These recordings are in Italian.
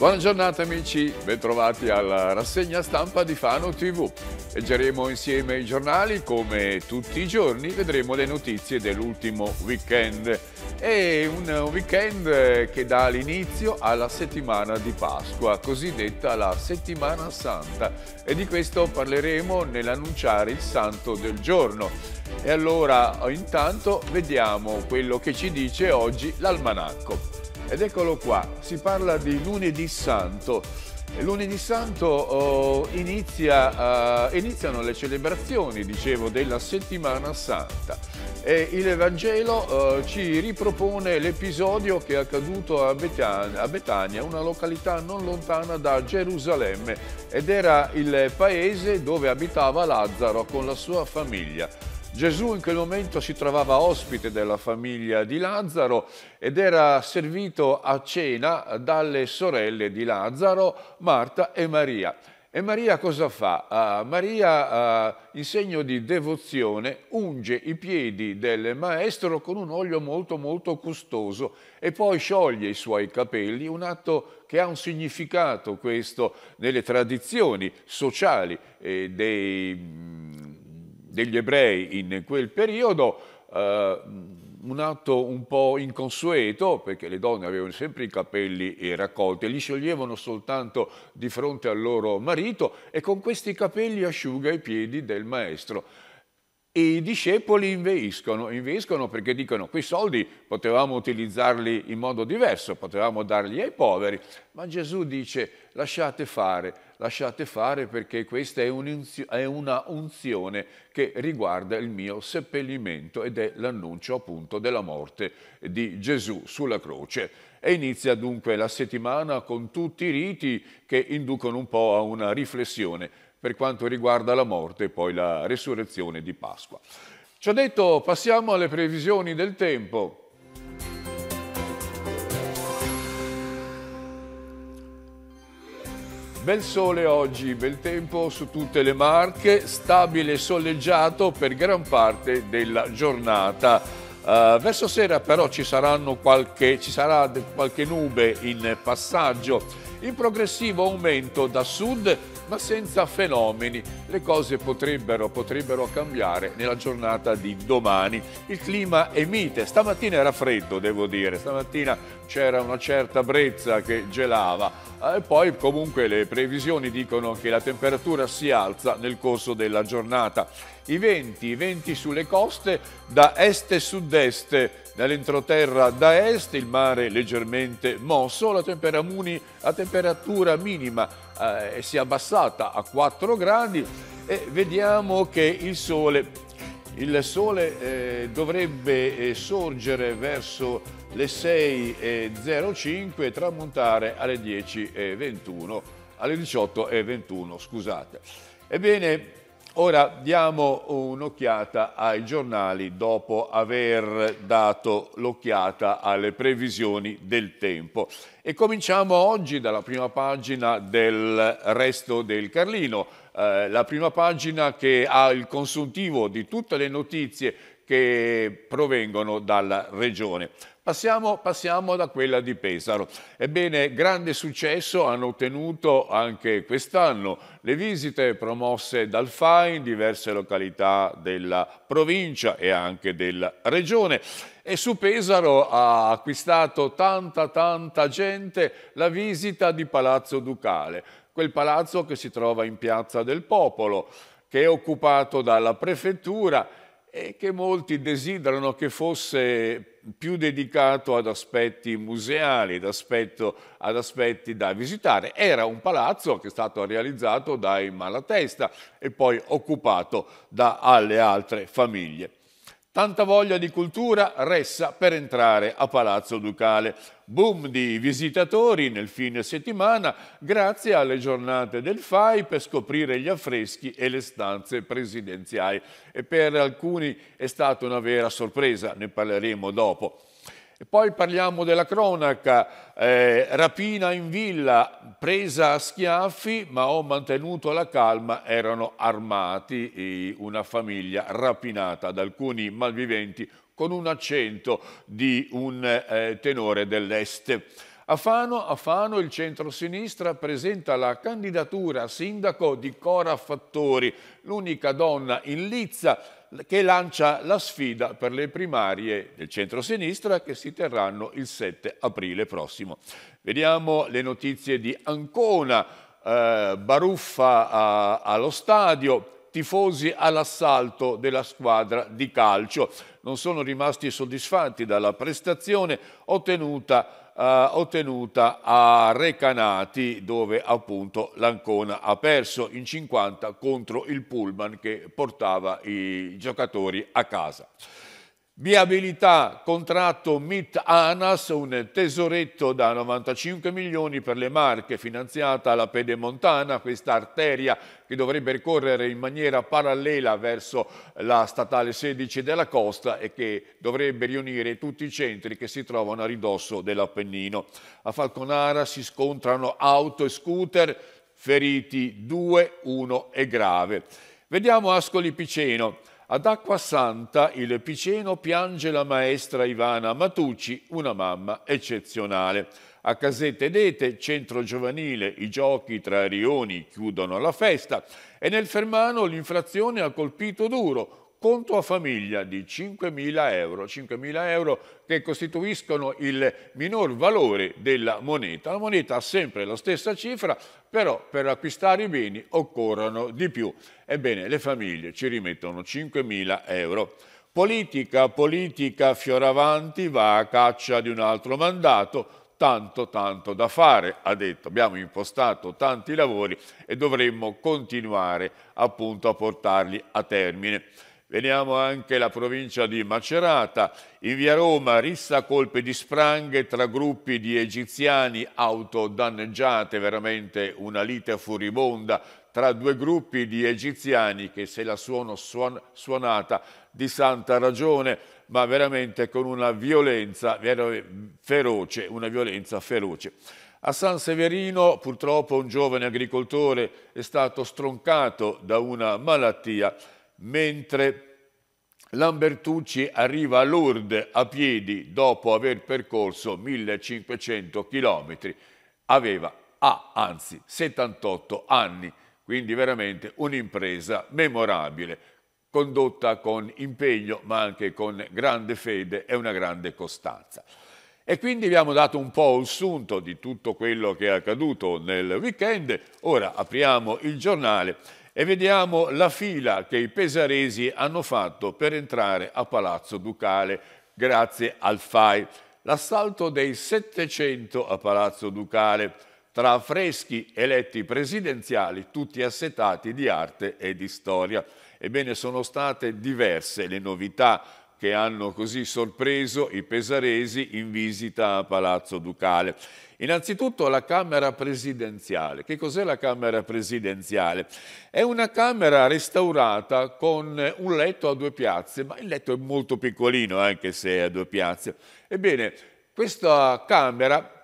Buona giornata amici, bentrovati alla rassegna stampa di Fano TV. Leggeremo insieme i giornali, come tutti i giorni vedremo le notizie dell'ultimo weekend. È un weekend che dà l'inizio alla settimana di Pasqua, cosiddetta la settimana santa. E di questo parleremo nell'annunciare il santo del giorno. E allora intanto vediamo quello che ci dice oggi l'almanacco. Ed eccolo qua, si parla di lunedì santo. Lunedì santo oh, inizia, uh, iniziano le celebrazioni, dicevo, della settimana santa e il Vangelo uh, ci ripropone l'episodio che è accaduto a Betania, a Betania, una località non lontana da Gerusalemme ed era il paese dove abitava Lazzaro con la sua famiglia. Gesù in quel momento si trovava ospite della famiglia di Lazzaro ed era servito a cena dalle sorelle di Lazzaro, Marta e Maria. E Maria cosa fa? Uh, Maria, uh, in segno di devozione, unge i piedi del maestro con un olio molto molto costoso e poi scioglie i suoi capelli, un atto che ha un significato questo nelle tradizioni sociali eh, dei degli ebrei in quel periodo, eh, un atto un po' inconsueto, perché le donne avevano sempre i capelli eh, raccolti, li scioglievano soltanto di fronte al loro marito e con questi capelli asciuga i piedi del maestro. E i discepoli inveiscono, inveiscono perché dicono quei soldi potevamo utilizzarli in modo diverso, potevamo darli ai poveri, ma Gesù dice lasciate fare, lasciate fare perché questa è, è una unzione che riguarda il mio seppellimento ed è l'annuncio appunto della morte di Gesù sulla croce. E inizia dunque la settimana con tutti i riti che inducono un po' a una riflessione per quanto riguarda la morte e poi la resurrezione di Pasqua. Ciò detto, passiamo alle previsioni del tempo. Bel sole oggi, bel tempo su tutte le marche, stabile e soleggiato per gran parte della giornata. Uh, verso sera però ci, qualche, ci sarà qualche nube in passaggio, in progressivo aumento da sud ma senza fenomeni le cose potrebbero, potrebbero cambiare nella giornata di domani. Il clima è mite, stamattina era freddo devo dire, stamattina c'era una certa brezza che gelava e eh, poi comunque le previsioni dicono che la temperatura si alza nel corso della giornata. I venti, i venti sulle coste da est e sud-est, nell'entroterra da est, il mare leggermente mosso, la, tempera la temperatura minima eh, si è abbassata a 4 gradi, e vediamo che il sole il sole eh, dovrebbe eh, sorgere verso le 6.05 e tramontare alle 10.21, alle 18.21, scusate. Ebbene, ora diamo un'occhiata ai giornali dopo aver dato l'occhiata alle previsioni del tempo. E cominciamo oggi dalla prima pagina del Resto del Carlino, eh, la prima pagina che ha il consuntivo di tutte le notizie che provengono dalla regione. Passiamo, passiamo, da quella di Pesaro. Ebbene, grande successo hanno ottenuto anche quest'anno le visite promosse dal FAI in diverse località della provincia e anche della regione. E su Pesaro ha acquistato tanta, tanta gente la visita di Palazzo Ducale quel palazzo che si trova in Piazza del Popolo, che è occupato dalla prefettura e che molti desiderano che fosse più dedicato ad aspetti museali, ad, aspetto, ad, aspetti da visitare. Era un palazzo che è stato realizzato dai Malatesta e poi occupato dalle altre famiglie. Tanta voglia di cultura ressa per entrare a Palazzo Ducale. Boom di visitatori nel fine settimana grazie alle giornate del FAI per scoprire gli affreschi e le stanze presidenziali. E per alcuni è stata una vera sorpresa, ne parleremo dopo. E poi parliamo della cronaca, eh, rapina in villa, presa a schiaffi, ma ho mantenuto la calma, erano armati, una famiglia rapinata da alcuni malviventi con un accento di un eh, tenore dell'est. A Fano, a Fano il centrosinistra presenta la candidatura a sindaco di Cora Fattori, l'unica donna in Lizza che lancia la sfida per le primarie del centro-sinistra che si terranno il 7 aprile prossimo. Vediamo le notizie di Ancona, eh, baruffa a, allo stadio, tifosi all'assalto della squadra di calcio. Non sono rimasti soddisfatti dalla prestazione ottenuta eh, ottenuta a Recanati dove appunto l'Ancona ha perso in 50 contro il Pullman che portava i giocatori a casa. Viabilità, contratto MIT ANAS, un tesoretto da 95 milioni per le Marche, finanziata la Pedemontana, questa arteria che dovrebbe ricorrere in maniera parallela verso la statale 16 della costa e che dovrebbe riunire tutti i centri che si trovano a ridosso dell'Appennino. A Falconara si scontrano auto e scooter, feriti 2, 1 e grave. Vediamo Ascoli Piceno. Ad Acqua Santa il Piceno piange la maestra Ivana Matucci, una mamma eccezionale. A Casette Dete, centro giovanile, i giochi tra rioni chiudono la festa e nel Fermano l'inflazione ha colpito duro, conto a famiglia di 5.000 euro, 5.000 euro che costituiscono il minor valore della moneta. La moneta ha sempre la stessa cifra, però per acquistare i beni occorrono di più. Ebbene, le famiglie ci rimettono 5.000 euro. Politica, politica, fioravanti, va a caccia di un altro mandato, tanto tanto da fare, ha detto. Abbiamo impostato tanti lavori e dovremmo continuare appunto a portarli a termine. Veniamo anche alla provincia di Macerata, in via Roma rissa a colpi di spranghe tra gruppi di egiziani autodanneggiate, veramente una lite furibonda tra due gruppi di egiziani che se la sono suon suonata di santa ragione, ma veramente con una violenza feroce, una violenza feroce. A San Severino purtroppo un giovane agricoltore è stato stroncato da una malattia mentre Lambertucci arriva a Lourdes a piedi dopo aver percorso 1500 km. Aveva, ah, anzi, 78 anni, quindi veramente un'impresa memorabile, condotta con impegno ma anche con grande fede e una grande costanza. E quindi abbiamo dato un po' un sunto di tutto quello che è accaduto nel weekend. Ora apriamo il giornale e vediamo la fila che i pesaresi hanno fatto per entrare a Palazzo Ducale grazie al FAI. L'assalto dei 700 a Palazzo Ducale tra freschi eletti presidenziali tutti assetati di arte e di storia. Ebbene sono state diverse le novità che hanno così sorpreso i pesaresi in visita a Palazzo Ducale. Innanzitutto la Camera Presidenziale. Che cos'è la Camera Presidenziale? È una Camera restaurata con un letto a due piazze, ma il letto è molto piccolino eh, anche se è a due piazze. Ebbene, questa Camera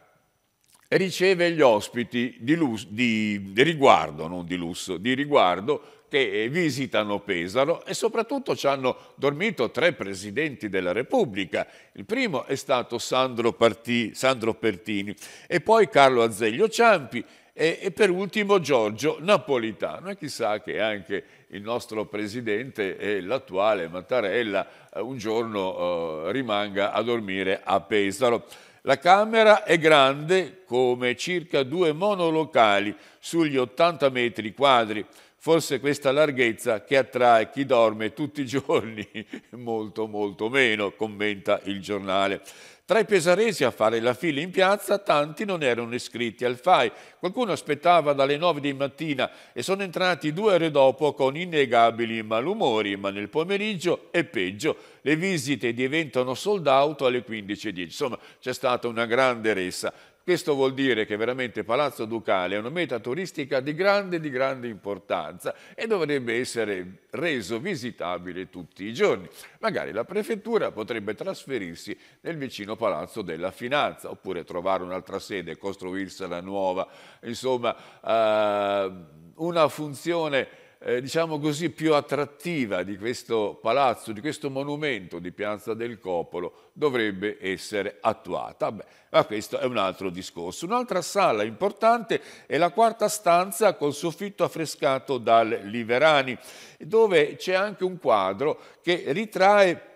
riceve gli ospiti di, lusso, di, di riguardo, non di lusso, di riguardo che eh, visitano Pesaro e soprattutto ci hanno dormito tre presidenti della Repubblica. Il primo è stato Sandro, Parti, Sandro Pertini e poi Carlo Azeglio Ciampi e, e, per ultimo Giorgio Napolitano. E chissà che anche il nostro presidente e l'attuale Mattarella eh, un giorno eh, rimanga a dormire a Pesaro. La camera è grande come circa due monolocali sugli 80 metri quadri, forse questa larghezza che attrae chi dorme tutti i giorni, molto molto meno, commenta il giornale. Tra i pesaresi a fare la fila in piazza tanti non erano iscritti al FAI. Qualcuno aspettava dalle 9 di mattina e sono entrati due ore dopo con innegabili malumori, ma nel pomeriggio è peggio. Le visite diventano sold out alle 15.10. Insomma, c'è stata una grande ressa. Questo vuol dire che veramente Palazzo Ducale è una meta turistica di grande, di grande importanza e dovrebbe essere reso visitabile tutti i giorni. Magari la prefettura potrebbe trasferirsi nel vicino Palazzo della Finanza oppure trovare un'altra sede, costruirsela nuova. Insomma, eh, una funzione eh, diciamo così, più attrattiva di questo palazzo, di questo monumento di Piazza del Copolo dovrebbe essere attuata. Beh, ma questo è un altro discorso. Un'altra sala importante è la quarta stanza col soffitto affrescato dal Liverani, dove c'è anche un quadro che ritrae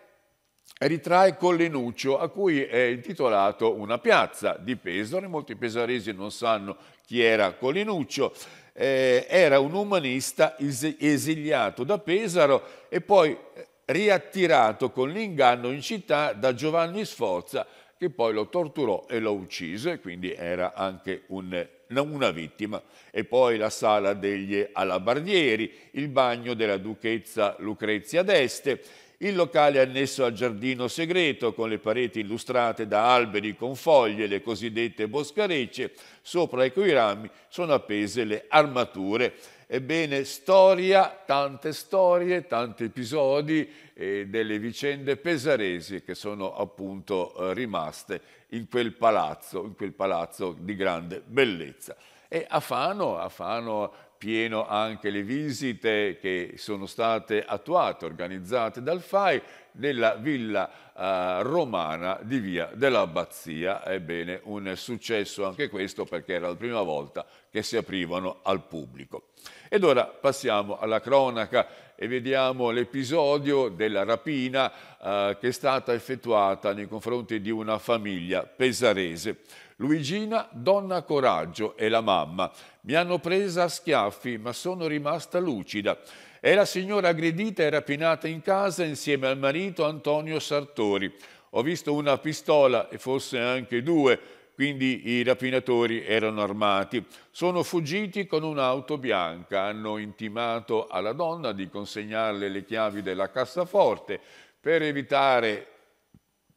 ritrae Collenuccio a cui è intitolato una piazza di Pesaro, molti pesaresi non sanno chi era Collinuccio eh, era un umanista esiliato da Pesaro e poi eh, riattirato con l'inganno in città da Giovanni Sforza che poi lo torturò e lo uccise, quindi era anche un, eh, una vittima. E poi la sala degli alabardieri, il bagno della duchessa Lucrezia d'Este, il locale è annesso al giardino segreto, con le pareti illustrate da alberi con foglie, le cosiddette boscarecce, sopra i cui rami sono appese le armature. Ebbene, storia, tante storie, tanti episodi eh, delle vicende pesaresi che sono appunto eh, rimaste in quel, palazzo, in quel palazzo di grande bellezza. E a Fano, a Fano pieno anche le visite che sono state attuate, organizzate dal FAI nella villa eh, romana di Via dell'Abbazia. Ebbene, un successo anche questo perché era la prima volta che si aprivano al pubblico. Ed ora passiamo alla cronaca e vediamo l'episodio della rapina eh, che è stata effettuata nei confronti di una famiglia pesarese. Luigina, donna coraggio, e la mamma. Mi hanno presa a schiaffi, ma sono rimasta lucida. È la signora aggredita e rapinata in casa insieme al marito Antonio Sartori. Ho visto una pistola e forse anche due, quindi i rapinatori erano armati. Sono fuggiti con un'auto bianca, hanno intimato alla donna di consegnarle le chiavi della cassaforte per evitare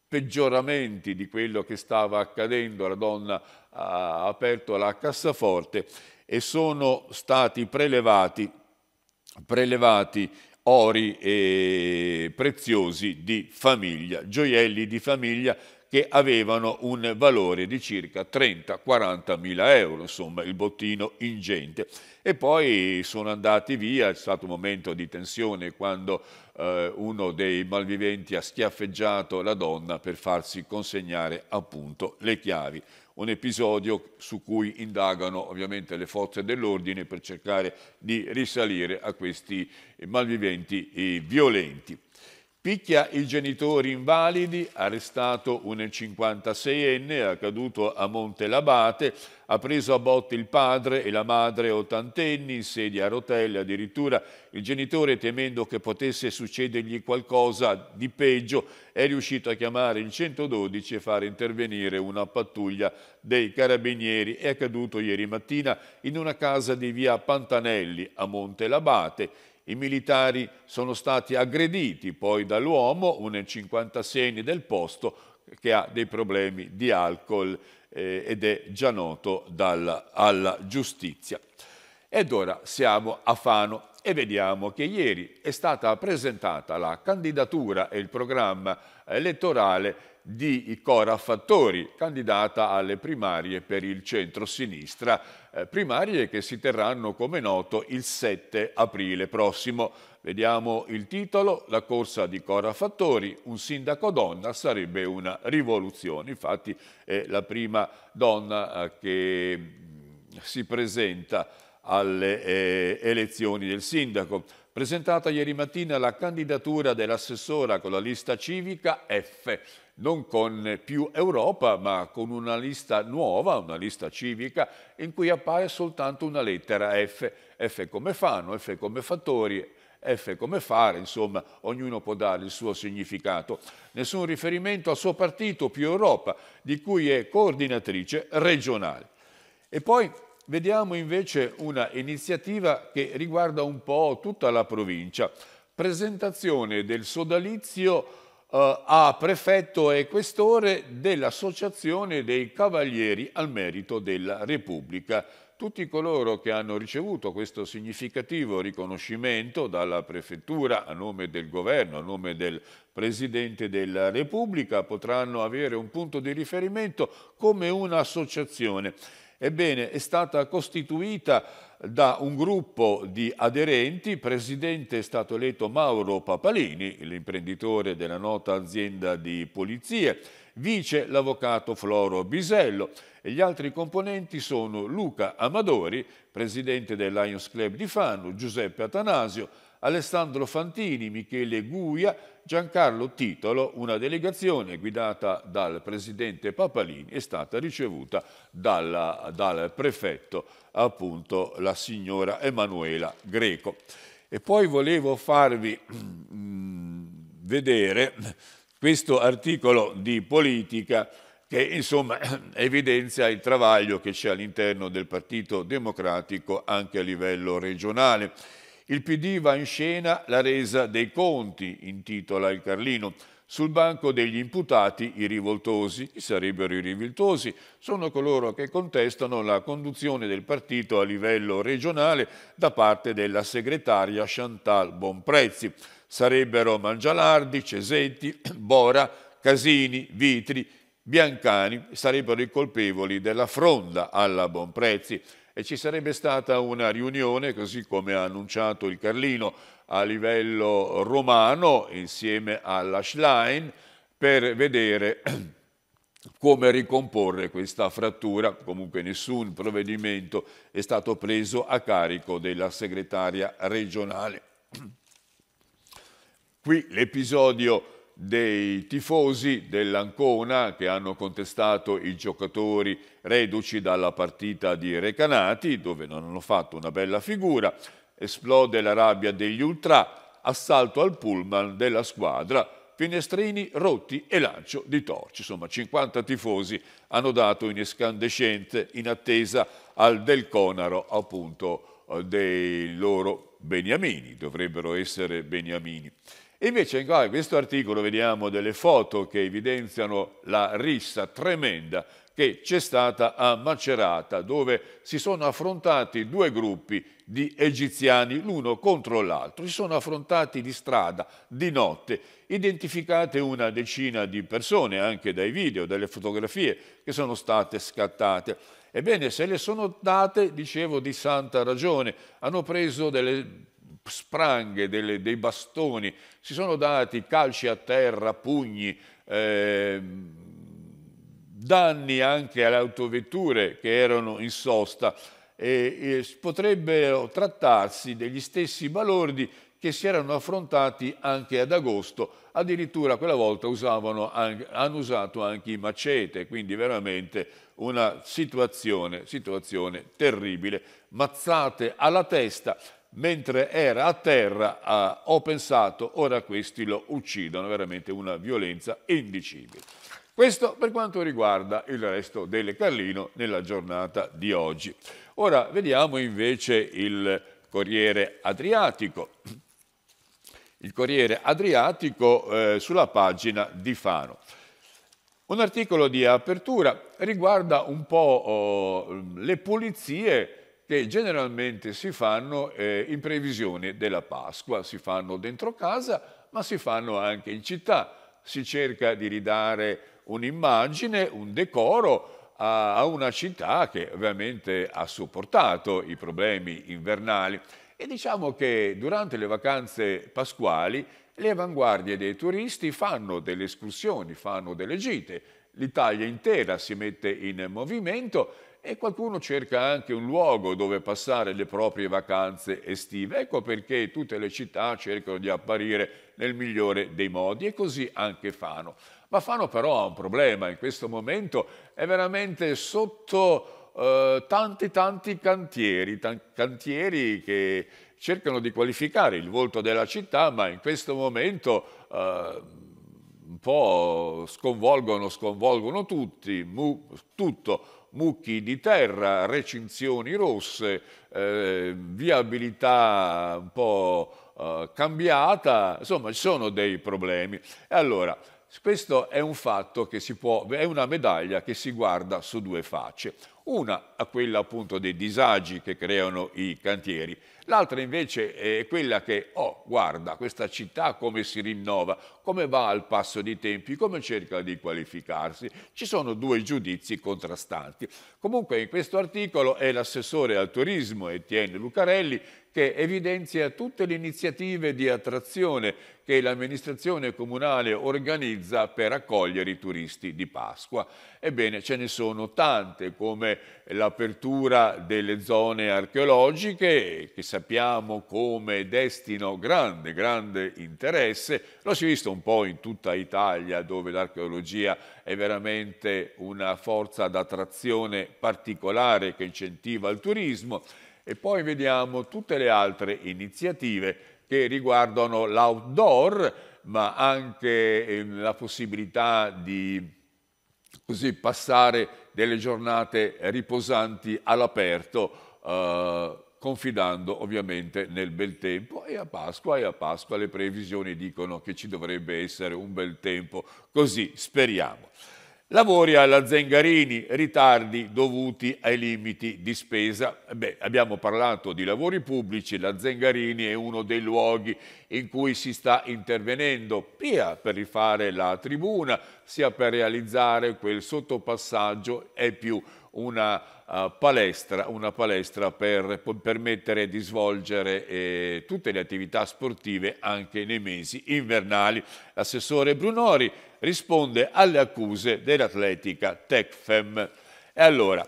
peggioramenti di quello che stava accadendo. La donna ha aperto la cassaforte e sono stati prelevati prelevati ori e preziosi di famiglia, gioielli di famiglia che avevano un valore di circa 30-40 mila euro, insomma il bottino ingente. E poi sono andati via, è stato un momento di tensione quando eh, uno dei malviventi ha schiaffeggiato la donna per farsi consegnare appunto le chiavi un episodio su cui indagano ovviamente le forze dell'ordine per cercare di risalire a questi malviventi eh, violenti. Picchia i genitori invalidi, arrestato un 56enne, accaduto a Monte Labate, ha preso a botte il padre e la madre ottantenni, in sedia a rotelle addirittura. Il genitore, temendo che potesse succedergli qualcosa di peggio, è riuscito a chiamare il 112 e far intervenire una pattuglia dei carabinieri. È accaduto ieri mattina in una casa di via Pantanelli a Monte Labate. I militari sono stati aggrediti poi dall'uomo, un 56enne del posto, che ha dei problemi di alcol eh, ed è già noto dalla, alla giustizia. Ed ora siamo a Fano e vediamo che ieri è stata presentata la candidatura e il programma elettorale di Cora Fattori, candidata alle primarie per il centro-sinistra, eh, primarie che si terranno, come noto, il 7 aprile prossimo. Vediamo il titolo, la corsa di Cora Fattori, un sindaco donna sarebbe una rivoluzione, infatti è la prima donna eh, che mm, si presenta alle eh, elezioni del sindaco. Presentata ieri mattina la candidatura dell'assessora con la lista civica F non con più Europa, ma con una lista nuova, una lista civica, in cui appare soltanto una lettera F. F come fanno, F come fattori, F come fare, insomma, ognuno può dare il suo significato. Nessun riferimento al suo partito più Europa, di cui è coordinatrice regionale. E poi vediamo invece una iniziativa che riguarda un po' tutta la provincia. Presentazione del sodalizio eh, a prefetto e questore dell'Associazione dei Cavalieri al Merito della Repubblica. Tutti coloro che hanno ricevuto questo significativo riconoscimento dalla Prefettura a nome del Governo, a nome del Presidente della Repubblica, potranno avere un punto di riferimento come un'associazione Ebbene, è stata costituita da un gruppo di aderenti, presidente è stato eletto Mauro Papalini, l'imprenditore della nota azienda di polizie, vice l'avvocato Floro Bisello e gli altri componenti sono Luca Amadori, presidente del Lions Club di Fanno, Giuseppe Atanasio, Alessandro Fantini, Michele Guia, Giancarlo Titolo, una delegazione guidata dal presidente Papalini è stata ricevuta dalla, dal prefetto, appunto la signora Emanuela Greco. E poi volevo farvi mm, vedere questo articolo di politica che insomma evidenzia il travaglio che c'è all'interno del Partito Democratico anche a livello regionale. Il PD va in scena la resa dei conti, intitola il Carlino. Sul banco degli imputati i rivoltosi, chi sarebbero i rivoltosi? Sono coloro che contestano la conduzione del partito a livello regionale da parte della segretaria Chantal Bonprezzi. Sarebbero Mangialardi, Cesetti, Bora, Casini, Vitri, Biancani, sarebbero i colpevoli della fronda alla Bonprezzi e ci sarebbe stata una riunione, così come ha annunciato il Carlino, a livello romano insieme alla Schlein per vedere come ricomporre questa frattura. Comunque nessun provvedimento è stato preso a carico della segretaria regionale. Qui l'episodio dei tifosi dell'Ancona che hanno contestato i giocatori reduci dalla partita di Recanati, dove non hanno fatto una bella figura, esplode la rabbia degli ultra, assalto al pullman della squadra, finestrini rotti e lancio di torci. Insomma, 50 tifosi hanno dato in escandescente in attesa al del Conaro, appunto, eh, dei loro beniamini, dovrebbero essere beniamini. Invece in questo articolo vediamo delle foto che evidenziano la rissa tremenda che c'è stata a Macerata, dove si sono affrontati due gruppi di egiziani l'uno contro l'altro, si sono affrontati di strada, di notte, identificate una decina di persone anche dai video, dalle fotografie che sono state scattate. Ebbene, se le sono date, dicevo, di santa ragione, hanno preso delle spranghe, delle, dei bastoni, si sono dati calci a terra, pugni, eh, danni anche alle autovetture che erano in sosta e, e potrebbero trattarsi degli stessi balordi che si erano affrontati anche ad agosto, addirittura quella volta anche, hanno usato anche i macete, quindi veramente una situazione, situazione terribile, mazzate alla testa mentre era a terra uh, ho pensato ora questi lo uccidono, veramente una violenza indicibile. Questo per quanto riguarda il resto del Carlino nella giornata di oggi. Ora vediamo invece il Corriere Adriatico. Il Corriere Adriatico eh, sulla pagina di Fano. Un articolo di apertura riguarda un po' oh, le pulizie che generalmente si fanno eh, in previsione della Pasqua, si fanno dentro casa, ma si fanno anche in città. Si cerca di ridare un'immagine, un decoro a, a una città che ovviamente ha sopportato i problemi invernali. E diciamo che durante le vacanze pasquali le avanguardie dei turisti fanno delle escursioni, fanno delle gite, l'Italia intera si mette in movimento e qualcuno cerca anche un luogo dove passare le proprie vacanze estive. Ecco perché tutte le città cercano di apparire nel migliore dei modi e così anche Fano. Ma Fano però ha un problema, in questo momento è veramente sotto eh, tanti tanti cantieri, cantieri che cercano di qualificare il volto della città, ma in questo momento... Eh, un po' sconvolgono, sconvolgono tutti, mu- tutto, mucchi di terra, recinzioni rosse, eh, viabilità un po' eh, cambiata, insomma ci sono dei problemi. E allora, questo è un fatto che si può, è una medaglia che si guarda su due facce. Una a quella appunto dei disagi che creano i cantieri L'altra invece è quella che, oh, guarda, questa città come si rinnova, come va al passo dei tempi, come cerca di qualificarsi. Ci sono due giudizi contrastanti. Comunque in questo articolo è l'assessore al turismo Etienne Lucarelli che evidenzia tutte le iniziative di attrazione che l'amministrazione comunale organizza per accogliere i turisti di Pasqua. Ebbene, ce ne sono tante, come l'apertura delle zone archeologiche, che sappiamo come destino grande, grande interesse. L'ho visto un po' in tutta Italia, dove l'archeologia è veramente una forza d'attrazione particolare che incentiva il turismo e poi vediamo tutte le altre iniziative che riguardano l'outdoor, ma anche ehm, la possibilità di così passare delle giornate riposanti all'aperto, eh, confidando ovviamente nel bel tempo e a Pasqua e a Pasqua le previsioni dicono che ci dovrebbe essere un bel tempo, così speriamo. Lavori alla Zengarini, ritardi dovuti ai limiti di spesa. Beh, abbiamo parlato di lavori pubblici, la Zengarini è uno dei luoghi in cui si sta intervenendo, sia per rifare la tribuna, sia per realizzare quel sottopassaggio e più una, eh, palestra, una palestra, per permettere di svolgere eh, tutte le attività sportive anche nei mesi invernali. L'assessore Brunori risponde alle accuse dell'atletica Tecfem. E allora,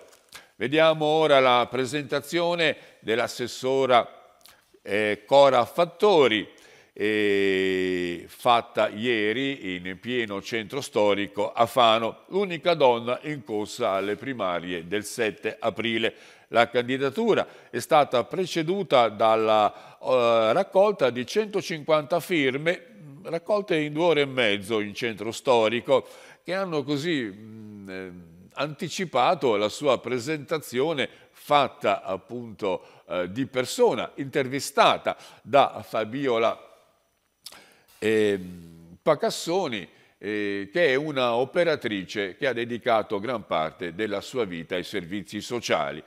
vediamo ora la presentazione dell'assessora eh, Cora Fattori, eh, fatta ieri in pieno centro storico a Fano, l'unica donna in corsa alle primarie del 7 aprile. La candidatura è stata preceduta dalla eh, raccolta di 150 firme mm, raccolte in due ore e mezzo in centro storico che hanno così mh, mm, eh, anticipato la sua presentazione fatta appunto eh, di persona, intervistata da Fabiola eh, Pacassoni, eh, che è una operatrice che ha dedicato gran parte della sua vita ai servizi sociali.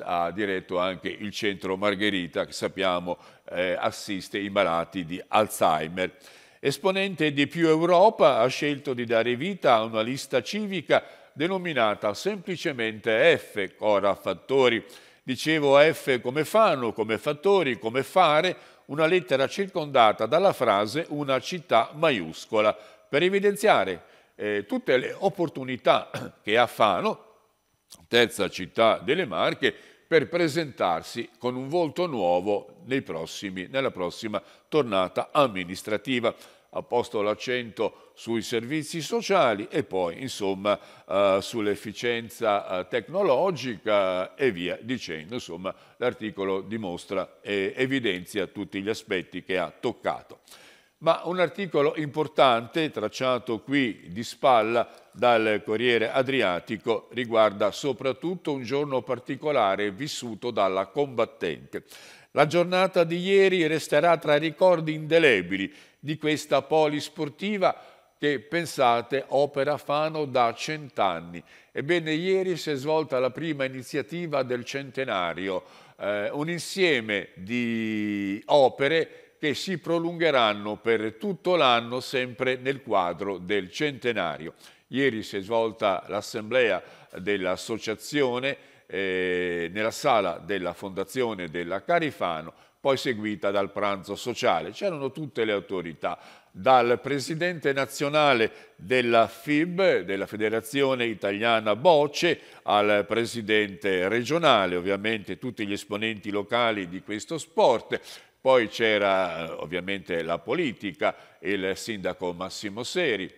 Ha diretto anche il centro Margherita, che sappiamo eh, assiste i malati di Alzheimer. Esponente di Più Europa, ha scelto di dare vita a una lista civica denominata semplicemente F, Cora Fattori. Dicevo F come fanno, come fattori, come fare, una lettera circondata dalla frase una città maiuscola per evidenziare eh, tutte le opportunità che ha Fano, terza città delle Marche, per presentarsi con un volto nuovo prossimi, nella prossima tornata amministrativa. Ha posto l'accento sui servizi sociali e poi insomma eh, sull'efficienza eh, tecnologica e via dicendo. Insomma l'articolo dimostra e evidenzia tutti gli aspetti che ha toccato. Ma un articolo importante, tracciato qui di spalla dal Corriere Adriatico, riguarda soprattutto un giorno particolare vissuto dalla combattente. La giornata di ieri resterà tra ricordi indelebili di questa polisportiva che pensate opera Fano da cent'anni. Ebbene, ieri si è svolta la prima iniziativa del centenario, eh, un insieme di opere che si prolungheranno per tutto l'anno sempre nel quadro del centenario. Ieri si è svolta l'assemblea dell'associazione eh, nella sala della Fondazione della Carifano poi seguita dal pranzo sociale. C'erano tutte le autorità, dal presidente nazionale della FIB, della Federazione Italiana Bocce, al presidente regionale, ovviamente tutti gli esponenti locali di questo sport. Poi c'era eh, ovviamente la politica, il sindaco Massimo Seri,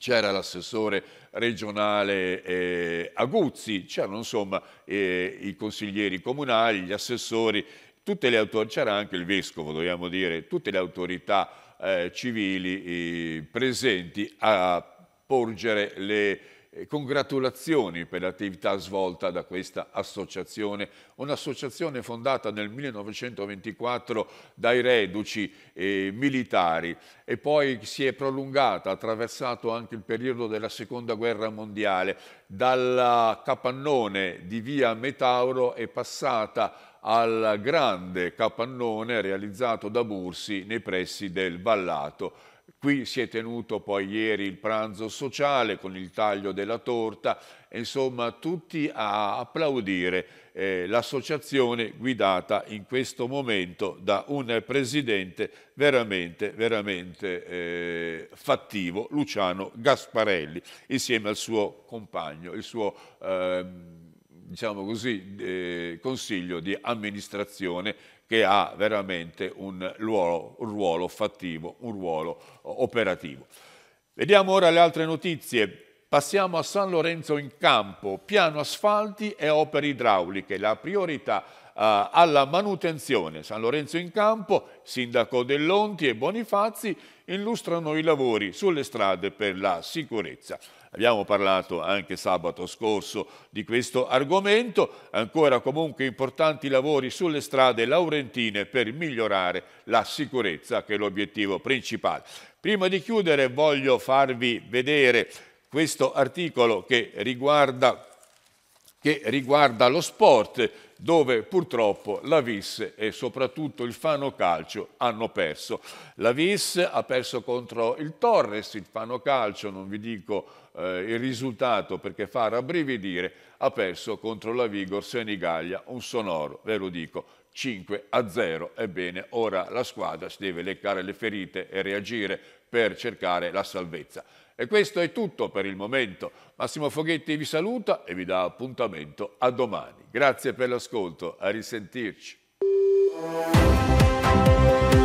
c'era l'assessore regionale eh, Aguzzi, c'erano insomma eh, i consiglieri comunali, gli assessori, tutte le c'era anche il vescovo, dobbiamo dire, tutte le autorità eh, civili eh, presenti a porgere le eh, congratulazioni per l'attività svolta da questa associazione, un'associazione fondata nel 1924 dai reduci eh, militari e poi si è prolungata, attraversato anche il periodo della seconda guerra mondiale, dal capannone di via Metauro è passata al grande capannone realizzato da Bursi nei pressi del Vallato. Qui si è tenuto poi ieri il pranzo sociale con il taglio della torta, insomma tutti a applaudire eh, l'associazione guidata in questo momento da un presidente veramente, veramente eh, fattivo, Luciano Gasparelli, insieme al suo compagno, il suo... Eh, diciamo così, eh, consiglio di amministrazione che ha veramente un ruolo, un ruolo fattivo, un ruolo eh, operativo. Vediamo ora le altre notizie. Passiamo a San Lorenzo in campo, piano asfalti e opere idrauliche, la priorità eh, alla manutenzione. San Lorenzo in campo, Sindaco Dell'Onti e Bonifazzi illustrano i lavori sulle strade per la sicurezza abbiamo parlato anche sabato scorso di questo argomento, ancora comunque importanti lavori sulle strade laurentine per migliorare la sicurezza che è l'obiettivo principale. Prima di chiudere voglio farvi vedere questo articolo che riguarda, che riguarda lo sport dove purtroppo la Vis e soprattutto il Fano Calcio hanno perso. La Vis ha perso contro il Torres, il Fano Calcio, non vi dico eh, il risultato perché fa rabbrividire, ha perso contro la Vigor Senigallia un sonoro, ve lo dico, 5 a 0. Ebbene, ora la squadra si deve leccare le ferite e reagire per cercare la salvezza. E questo è tutto per il momento. Massimo Foghetti vi saluta e vi dà appuntamento a domani. Grazie per l'ascolto, a risentirci.